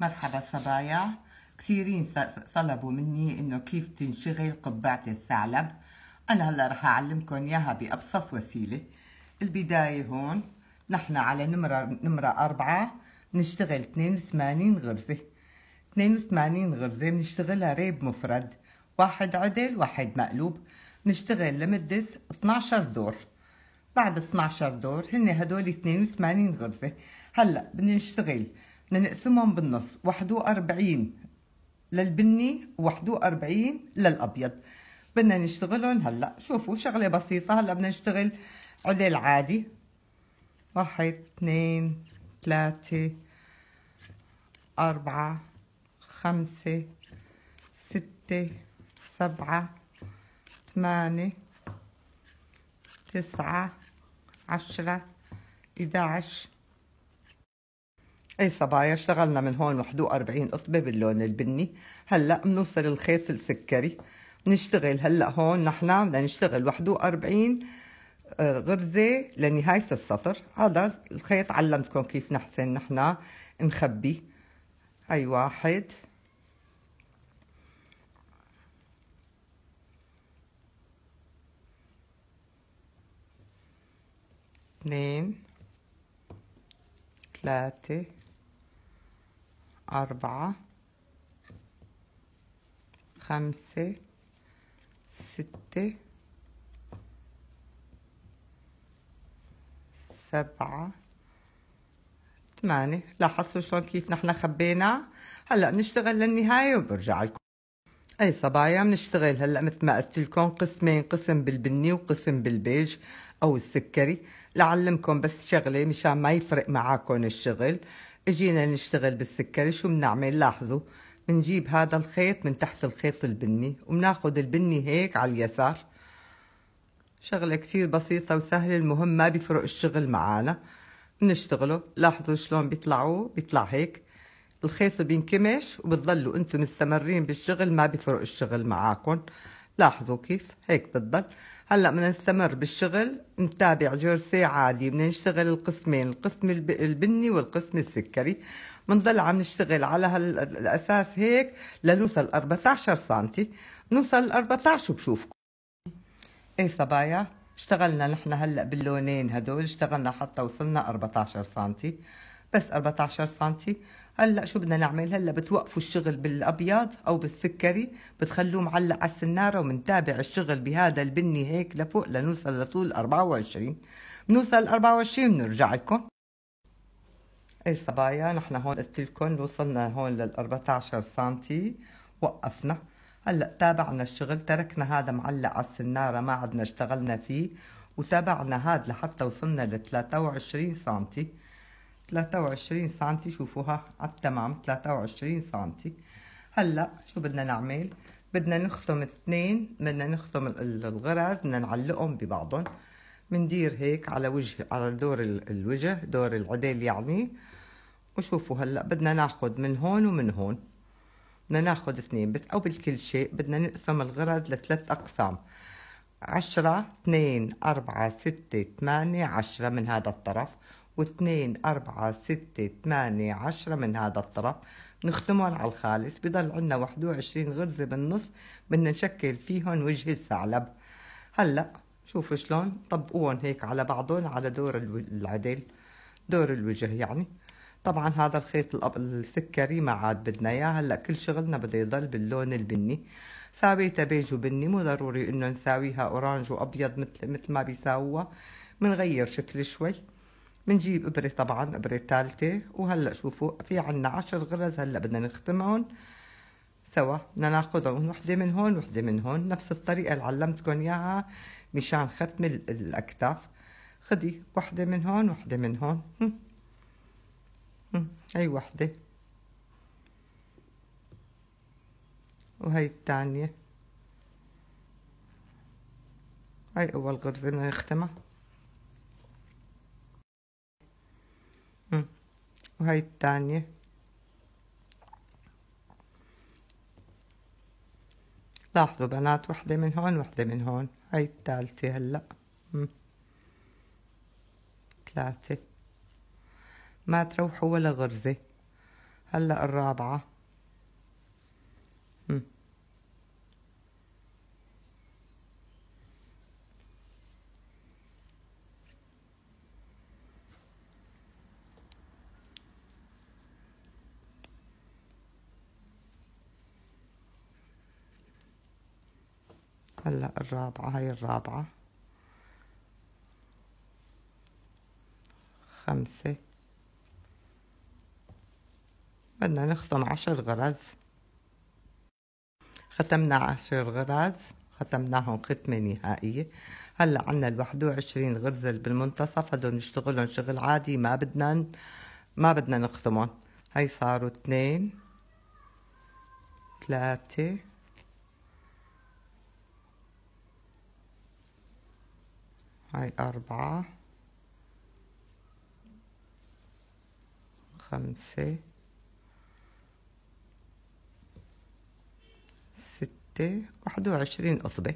مرحبا صبايا كثيرين طلبوا مني انه كيف تنشغل قبعة الثعلب انا هلا رح اعلمكم اياها بابسط وسيلة البداية هون نحن على نمرة نمرة أربعة بنشتغل 82 غرزة 82 غرزة بنشتغلها ريب مفرد واحد عدل واحد مقلوب بنشتغل لمدة 12 دور بعد 12 دور هن هدول 82 غرزة هلا بنشتغل نشتغل بدنا نقسمهم بالنص 41 للبني و41 للابيض بدنا نشتغلهم هلا شوفوا شغله بسيطه هلا بدنا نشتغل عدل عادي واحد اثنين ثلاثة أربعة خمسة ستة سبعة ثمانية تسعة عشرة إحدى عشر اي صبايا اشتغلنا من هون وحدو قطبة باللون البني هلا بنوصل الخيط السكري بنشتغل هلا هون نحن بدنا نشتغل وحدو آه، غرزة لنهاية السطر هذا الخيط علمتكم كيف نحسن نحن نخبي اي واحد اثنين ثلاثة أربعة خمسة ستة سبعة ثمانية لاحظتوا شلون كيف نحن خبينا هلا بنشتغل للنهاية وبرجع لكم اي صبايا بنشتغل هلا مثل ما قلت لكم قسمين قسم بالبني وقسم بالبيج او السكري لعلمكم بس شغله مشان ما يفرق معاكم الشغل اجينا نشتغل بالسكري شو بنعمل لاحظوا بنجيب هذا الخيط من تحت الخيط البني وبناخد البني هيك على اليسار شغلة كتير بسيطة وسهلة المهم ما بيفرق الشغل معانا بنشتغله لاحظوا شلون بيطلعوا بيطلع هيك الخيط بينكمش وبتضلوا انتم مستمرين بالشغل ما بيفرق الشغل معاكم لاحظوا كيف هيك بالضبط هلا بدنا نستمر بالشغل نتابع جرسي عادي بدنا نشتغل القسمين القسم البني والقسم السكري بنضل عم نشتغل على هالاساس هيك لنوصل 14 سم نوصل 14 وبشوفكم اي صبايا اشتغلنا نحن هلا باللونين هدول اشتغلنا حتى وصلنا 14 سم بس 14 سم هلا شو بدنا نعمل هلا بتوقفوا الشغل بالابيض او بالسكري بتخلوه معلق على السناره ومنتابع الشغل بهذا البني هيك لفوق لنوصل لطول 24 بنوصل 24 بنرجع لكم اي صبايا نحن هون قلت لكم وصلنا هون لل 14 سم وقفنا هلا تابعنا الشغل تركنا هذا معلق على السناره ما عدنا اشتغلنا فيه وتابعنا هذا لحتى وصلنا ل 23 سم 23 سنتي شوفوها على التمام 23 سنتي هلا شو بدنا نعمل بدنا نختم اثنين بدنا نختم الغرز بدنا نعلقهم ببعضهم بندير هيك على وجه على دور الوجه دور العديل يعني وشوفوا هلا بدنا ناخد من هون ومن هون بدنا ناخد اثنين بس او بالكل شيء بدنا نقسم الغرز لثلاث اقسام عشرة اثنين أربعة ستة ثمانية عشرة من هذا الطرف واثنين أربعة ستة ثمانية عشرة من هذا الطرف نختمهم على الخالص بضل عنا واحد وعشرين غرزة بالنص بدنا نشكل فيهم وجه الثعلب هلأ شوفوا شلون طبقوهم هيك على بعضهم على دور العدل دور الوجه يعني طبعا هذا الخيط السكري ما عاد بدنا اياه هلا كل شغلنا بده يضل باللون البني ثابته بيج وبني مو ضروري انه نساويها اورانج وابيض مثل مثل ما بيساووها بنغير شكل شوي بنجيب إبرة طبعا إبرة ثالثة وهلأ شوفوا في عنا عشر غرز هلأ بدنا نختمهم سوا بدنا ناخدهم وحدة من هون وحدة من هون نفس الطريقة اللي علمتكم إياها مشان ختم الأكتاف خدي وحدة من هون وحدة من هون هاي وحدة وهي الثانية هاي أول غرزة بدنا نختمها وهاي الثانية لاحظوا بنات وحدة من هون وحدة من هون هاي الثالثة هلأ ثلاثة ما تروحوا ولا غرزة هلأ الرابعة هلا الرابعة هاي الرابعة خمسة بدنا نختم عشر غرز ختمنا عشر غرز ختمناهم ختمة نهائية هلا عنا الواحد وعشرين غرزة بالمنتصف هدول نشتغلهم شغل عادي ما بدنا ما بدنا نختمهم هاي صاروا اثنين ثلاثة هاي أربعة خمسة ستة واحد وعشرين قصبة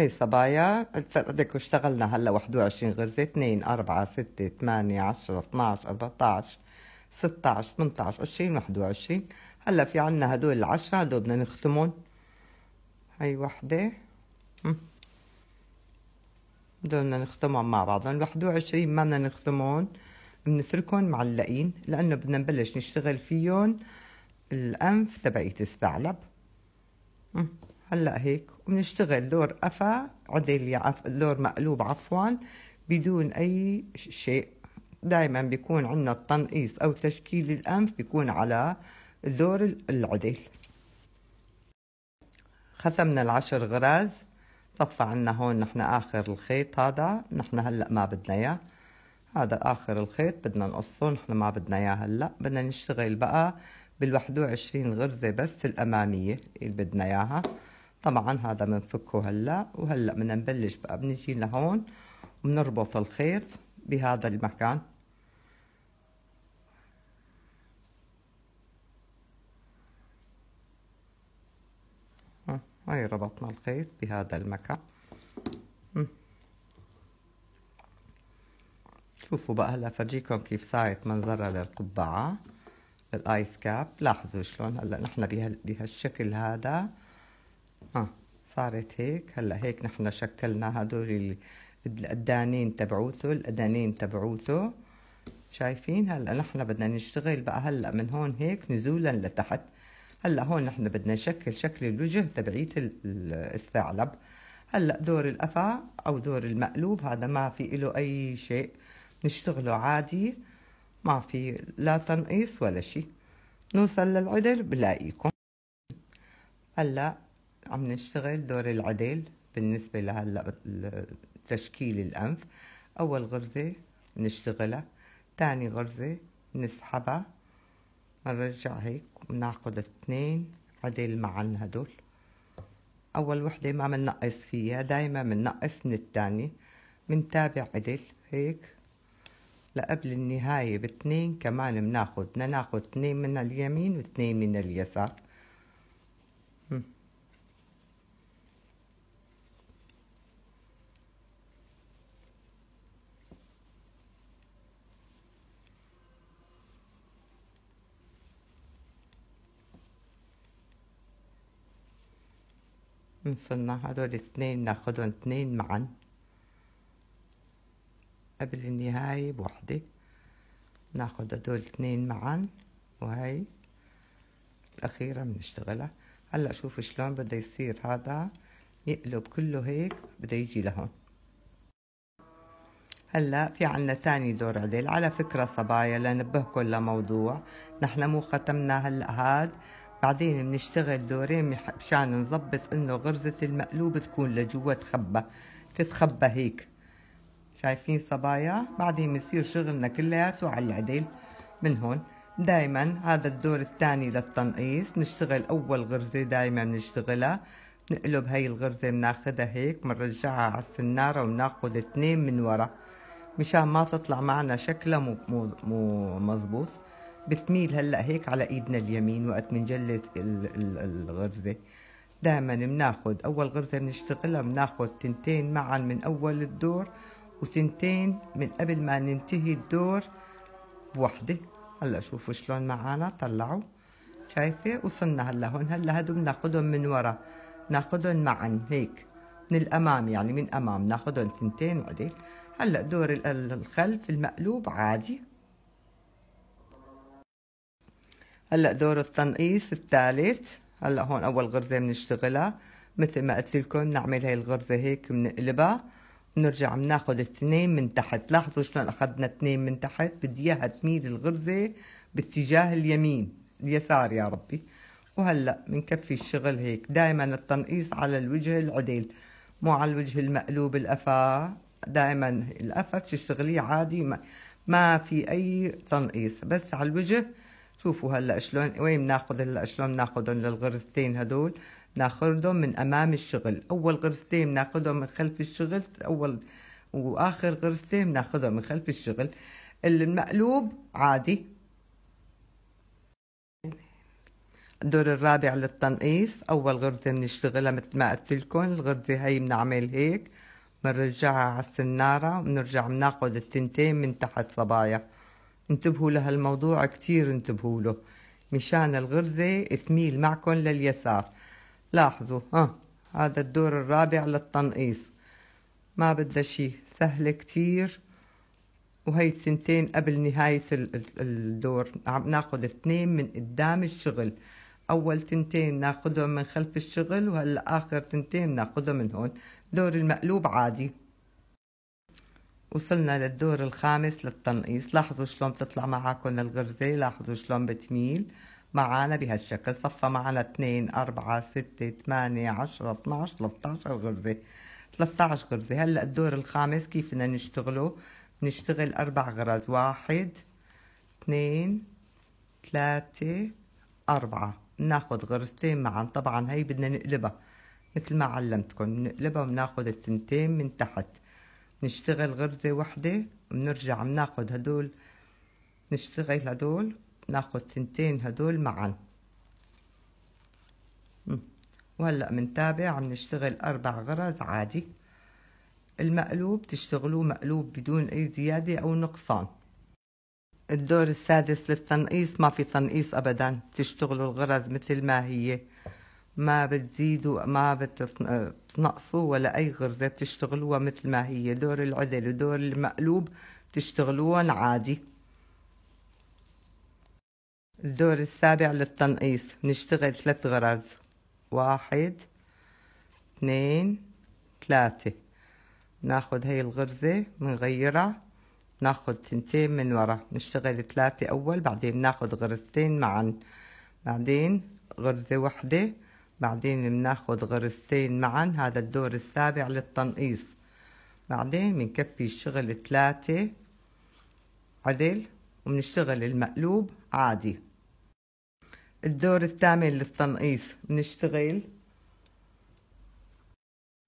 هاي صبايا لك اشتغلنا هلا واحد وعشرين غرزة اثنين أربعة ستة ثمانية عشرة عشر أربعة ستة عشر ثمانية عشر عشرين واحد وعشرين هلا في عنا هدول العشرة هدول بدنا نختمهم هاي وحدة بدنا نختمهم مع بعضهم 21 ما بدنا نختمهم بنتركهم معلقين لانه بدنا نبلش نشتغل فيهم الانف تبعيت الثعلب هلا هيك وبنشتغل دور قفا عدل دور مقلوب عفوا بدون اي شيء دائما بيكون عندنا التنقيص او تشكيل الانف بيكون على الدور العدل ختمنا العشر غراز طفى عنا هون نحن آخر الخيط هذا نحن هلأ ما بدنا إياه هذا آخر الخيط بدنا نقصه نحن ما بدنا إياه هلأ بدنا نشتغل بقى بالواحد وعشرين غرزة بس الأمامية اللي بدنا إياها طبعا هذا بنفكه هلأ وهلأ بدنا نبلش بقى بنجي لهون وبنربط الخيط بهذا المكان هاي ربطنا الخيط بهذا المكان شوفوا بقى هلا فرجيكم كيف صارت منظرها للقبعة الايس كاب لاحظوا شلون هلا نحن بهالشكل هذا ها آه، صارت هيك هلا هيك نحن شكلنا هدول الادانين تبعوته الادانين تبعوته شايفين هلا نحن بدنا نشتغل بقى هلا من هون هيك نزولا لتحت هلا هون نحن بدنا نشكل شكل الوجه تبعيت الثعلب هلا دور القفا او دور المقلوب هذا ما في له اي شيء نشتغله عادي ما في لا تنقيص ولا شيء نوصل للعدل بلاقيكم هلا عم نشتغل دور العدل بالنسبة لهلا تشكيل الأنف أول غرزة نشتغلها تاني غرزة نسحبها هنرجع هيك وبناخد اثنين عدل معن هدول اول وحده ما بننقص فيها دايما بننقص من الثانيه بنتابع عدل هيك لقبل النهاية باتنين كمان بناخد بدنا ناخد اثنين من اليمين واثنين من اليسار نصنع هدول الاثنين ناخدهم اثنين معا قبل النهاية بوحدة ناخد هدول اثنين معا وهي الأخيرة بنشتغلها هلا شوفوا شلون بده يصير هذا يقلب كله هيك بده يجي لهون هلا في عنا تاني دور عدل على فكرة صبايا لنبهكم لموضوع نحن مو ختمنا هلا هاد بعدين بنشتغل دورين مشان نظبط انه غرزة المقلوب تكون لجوا تخبى تتخبى هيك شايفين صبايا بعدين بنصير شغلنا كلياته على العدل من هون دايما هذا الدور الثاني للتنقيص نشتغل اول غرزة دايما نشتغلها نقلب هاي الغرزة بناخدها هيك بنرجعها على السنارة وناخد اثنين من ورا مشان ما تطلع معنا شكلها مو مو مزبوط بتميل هلا هيك على ايدنا اليمين وقت بنجلد الغرزه دائما بناخد اول غرزه بنشتغلها بناخد تنتين معا من اول الدور وتنتين من قبل ما ننتهي الدور بوحده هلا شوفوا شلون معانا طلعوا شايفه وصلنا هلا هون هلا هدول بناخدهم من ورا ناخدهم معا هيك من الامام يعني من امام ناخدهم تنتين وبعدين هلا دور الخلف المقلوب عادي هلا دور التنقيص الثالث هلا هون اول غرزه بنشتغلها مثل ما قلت لكم بنعمل هاي الغرزه هيك بنقلبها بنرجع بناخذ اثنين من تحت لاحظوا شلون اخذنا اثنين من تحت بدي اياها تميل الغرزه باتجاه اليمين اليسار يا ربي وهلا بنكفي الشغل هيك دائما التنقيص على الوجه العديل مو على الوجه المقلوب القفا دائما القفا بتشتغليه عادي ما, ما في اي تنقيص بس على الوجه شوفوا هلا شلون وين بناخذ هلا شلون بناخذهم للغرزتين هدول بناخذهم من امام الشغل اول غرزتين بناخذهم من خلف الشغل اول واخر غرزتين بناخذهم من خلف الشغل المقلوب عادي الدور الرابع للتنقيص اول غرزه بنشتغلها مثل ما قلت لكم الغرزه هي بنعمل هيك بنرجعها على السناره بنرجع بناخذ التنتين من تحت صبايا انتبهوا لهالموضوع كتير انتبهوا له مشان الغرزة تميل معكم لليسار لاحظوا ها هذا الدور الرابع للتنقيص ما بدها شي سهلة كتير وهي الثنتين قبل نهاية الدور عم ناخد اثنين من قدام الشغل أول تنتين ناخدهم من خلف الشغل وهلأ آخر تنتين ناخدهم من هون دور المقلوب عادي وصلنا للدور الخامس للتنقيص لاحظوا شلون بتطلع معكم الغرزة لاحظوا شلون بتميل معانا بهالشكل صفى معنا 2 4 6 8 10 12 13 غرزة 13 غرزة هلا الدور الخامس كيف بدنا نشتغله بنشتغل أربع غرز واحد اثنين ثلاثة أربعة بناخد غرزتين معا طبعا هي بدنا نقلبها مثل ما علمتكم بنقلبها وبناخد التنتين من تحت نشتغل غرزة واحدة بنرجع بناخد هدول نشتغل هدول ناخد تنتين هدول معا وهلأ منتابع عم نشتغل أربع غرز عادي المقلوب تشتغلوه مقلوب بدون أي زيادة أو نقصان الدور السادس للتنقيص ما في تنقيص أبدا تشتغلوا الغرز مثل ما هي ما بتزيدوا ما بتنقصوا ولا أي غرزة بتشتغلوها مثل ما هي دور العدل ودور المقلوب بتشتغلوهم عادي الدور السابع للتنقيص بنشتغل ثلاث غرز واحد اثنين ثلاثة ناخد هاي الغرزة بنغيرها ناخد تنتين من ورا نشتغل ثلاثة أول بعدين ناخد غرزتين معا بعدين غرزة واحدة بعدين بناخد غرزتين معا هذا الدور السابع للتنقيص بعدين بنكفي الشغل ثلاثة عدل وبنشتغل المقلوب عادي الدور الثامن للتنقيص بنشتغل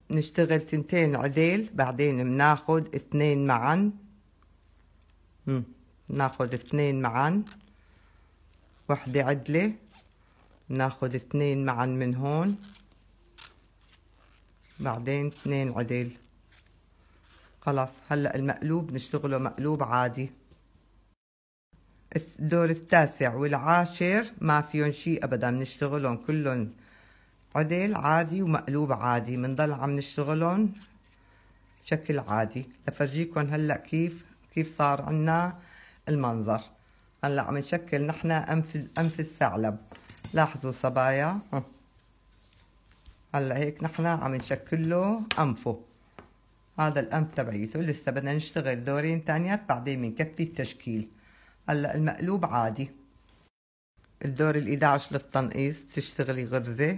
بنشتغل تنتين عديل بعدين بناخد اثنين معا بناخد اثنين معا وحدة عدلة ناخذ اثنين معا من هون بعدين اثنين عدل خلاص هلأ المقلوب نشتغله مقلوب عادي الدور التاسع والعاشر ما فيهم شيء أبدا بنشتغلهم كلهم عدل عادي ومقلوب عادي بنضل عم نشتغلهم بشكل عادي لفرجيكم هلأ كيف كيف صار عنا المنظر هلأ عم نشكل نحن أنف أنف الثعلب لاحظوا صبايا هلا هيك نحن عم نشكل له انفه هذا الانف تبعيته لسه بدنا نشتغل دورين تانيات بعدين بنكفي التشكيل هلا المقلوب عادي الدور ال11 للتنقيص بتشتغلي غرزه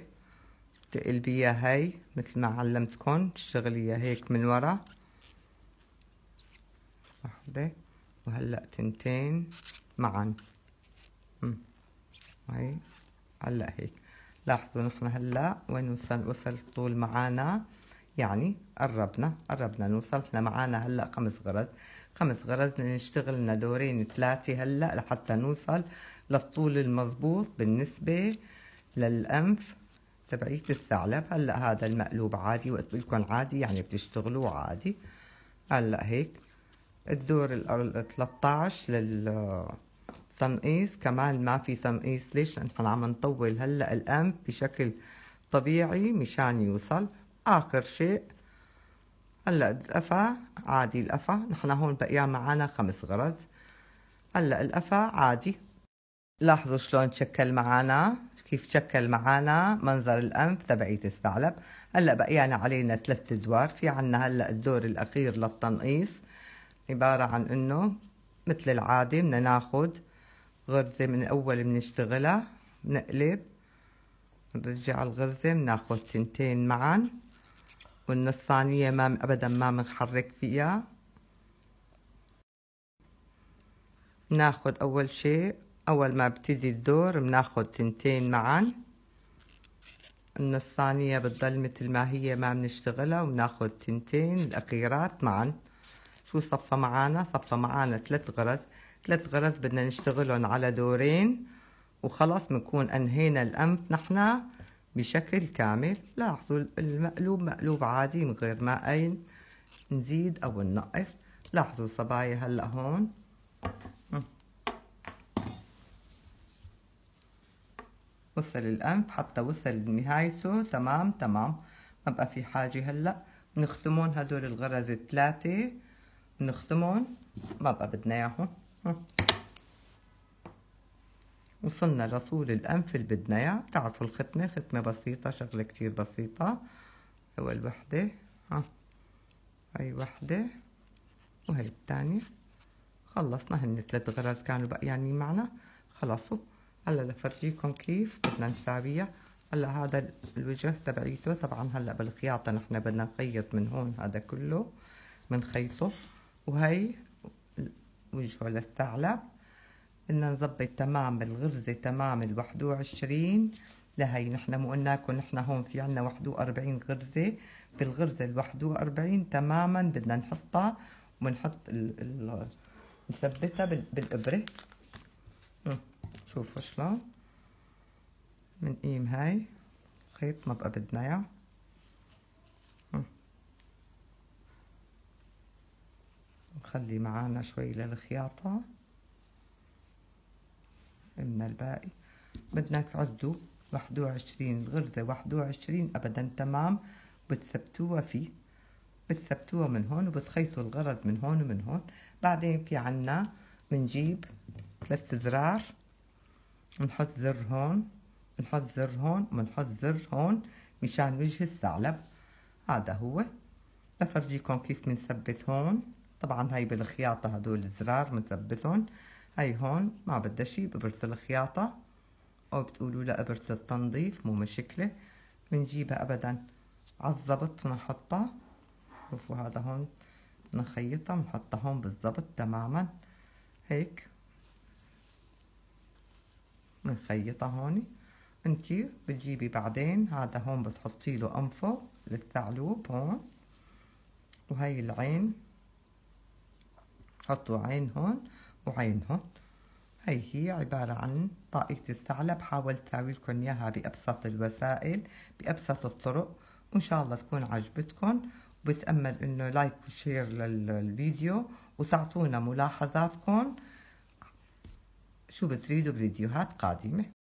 بتقلبيها هي مثل ما علمتكم تشتغليها هيك من ورا واحده وهلا تنتين معا هي هلا هيك لاحظوا نحن هلا وين وصل وصل الطول معانا يعني قربنا قربنا نوصل احنا معانا هلا خمس غرز خمس غرز نشتغلنا دورين ثلاثه هلا لحتى نوصل للطول المضبوط بالنسبه للانف تبعيه الثعلب هلا هذا المقلوب عادي وقت لكم عادي يعني بتشتغلوه عادي هلا هيك الدور ال 13 لل تنقيس كمان ما في تنقيس ليش لأن احنا عم نطول هلأ الأنف بشكل طبيعي مشان يوصل آخر شيء هلأ القفا عادي القفا نحن هون بقيا معنا خمس غرز هلأ القفا عادي لاحظوا شلون تشكل معنا كيف تشكل معنا منظر الأنف تبعية الثعلب هلأ بقيانا علينا ثلاث أدوار في عنا هلأ الدور الأخير للتنقيص عبارة عن أنه مثل العادة بدنا ناخد غرزة من أول بنشتغلها نقلب نرجع الغرزة بناخد تنتين معا والنصانية ما أبدا ما بنحرك فيها بناخد أول شيء أول ما بتدي الدور بناخد تنتين معا النصانية بتضل مثل ما هي ما بنشتغلها وبناخد تنتين الأخيرات معا شو صفى معانا صفى معانا ثلاث غرز ثلاث غرز بدنا نشتغلهم على دورين وخلاص بنكون انهينا الانف نحنا بشكل كامل لاحظوا المقلوب مقلوب عادي من غير ما اي نزيد او ننقص لاحظوا صبايا هلا هون وصل الانف حتى وصل نهايته تمام تمام ما بقى في حاجه هلا بنختمون هدول الغرز الثلاثه بنختمون ما بقى بدنا اياهم أه. وصلنا لطول الأنف اللي بدنا إياه بتعرفوا الختمة ختمة بسيطة شغلة كتير بسيطة أول وحدة ها هاي وحدة وهي الثانية خلصنا هن ثلاث غرز كانوا بقيانين معنا خلصوا هلا لفرجيكم كيف بدنا نساويها هلا هذا الوجه تبعيته طبعا هلا بالخياطة نحن بدنا نخيط من هون هذا كله بنخيطه وهي وجهه للثعلب بدنا نظبط تمام الغرزة تمام ال 21 لهي نحن مو قلناكم نحن هون في عنا 41 غرزة بالغرزة ال 41 تماما بدنا نحطها ونحط ال نثبتها بالإبرة شوفوا شلون من قيم هاي خيط ما بقى بدنا اياه نخلي معانا شوي للخياطة قلنا الباقي بدنا تعدوا واحد وعشرين الغرزة واحد وعشرين أبدا تمام بتثبتوها فيه بتثبتوها من هون وبتخيطوا الغرز من هون ومن هون بعدين في عنا بنجيب ثلاث زرار بنحط زر هون بنحط زر هون بنحط زر هون مشان وجه الثعلب هذا هو لفرجيكم كيف بنثبت هون طبعا هاي بالخياطة هدول الزرار بنثبتهم هاي هون ما بدها شي ببرس الخياطة او بتقولوا لا ابرس التنظيف مو مشكلة بنجيبها ابدا عالظبط بنحطها شوفوا هذا هون بنخيطها بنحطها هون بالظبط تماما هيك بنخيطها هون انتي بتجيبي بعدين هذا هون بتحطي له انفه للثعلوب هون وهي العين حطوا عين هون وعين هون هي هي عبارة عن طاقة الثعلب حاول لكم إياها بأبسط الوسائل بأبسط الطرق وإن شاء الله تكون عجبتكم وبتأمل إنه لايك وشير للفيديو وتعطونا ملاحظاتكم شو بتريدوا بفيديوهات قادمة